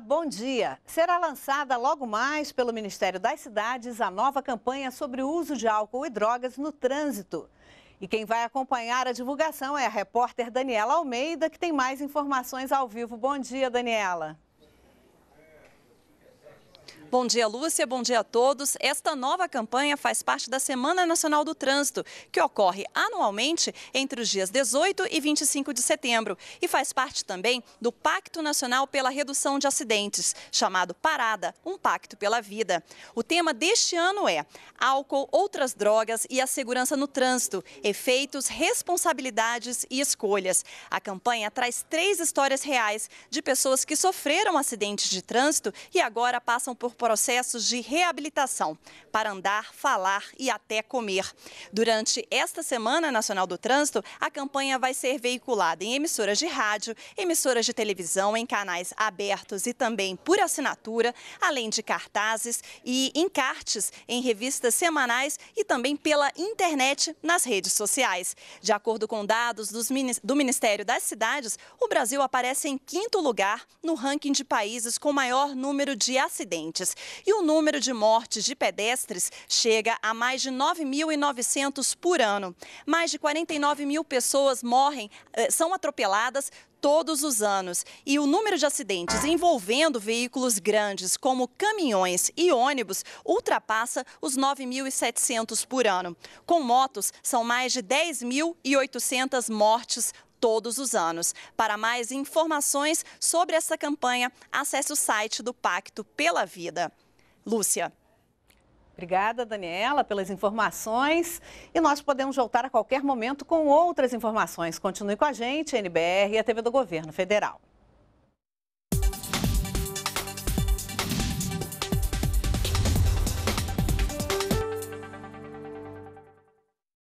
bom dia. Será lançada logo mais pelo Ministério das Cidades a nova campanha sobre o uso de álcool e drogas no trânsito. E quem vai acompanhar a divulgação é a repórter Daniela Almeida, que tem mais informações ao vivo. Bom dia, Daniela. Bom dia, Lúcia. Bom dia a todos. Esta nova campanha faz parte da Semana Nacional do Trânsito, que ocorre anualmente entre os dias 18 e 25 de setembro e faz parte também do Pacto Nacional pela Redução de Acidentes, chamado Parada, um pacto pela vida. O tema deste ano é Álcool, outras drogas e a segurança no trânsito, efeitos, responsabilidades e escolhas. A campanha traz três histórias reais de pessoas que sofreram acidentes de trânsito e agora passam por processos de reabilitação para andar, falar e até comer. Durante esta Semana Nacional do Trânsito, a campanha vai ser veiculada em emissoras de rádio, emissoras de televisão, em canais abertos e também por assinatura, além de cartazes e encartes em revistas semanais e também pela internet nas redes sociais. De acordo com dados do Ministério das Cidades, o Brasil aparece em quinto lugar no ranking de países com maior número de acidentes. E o número de mortes de pedestres chega a mais de 9.900 por ano. Mais de 49 mil pessoas morrem, eh, são atropeladas todos os anos. E o número de acidentes envolvendo veículos grandes, como caminhões e ônibus, ultrapassa os 9.700 por ano. Com motos, são mais de 10.800 mortes todos os anos. Para mais informações sobre essa campanha, acesse o site do Pacto pela Vida. Lúcia. Obrigada, Daniela, pelas informações. E nós podemos voltar a qualquer momento com outras informações. Continue com a gente, NBR e a TV do Governo Federal.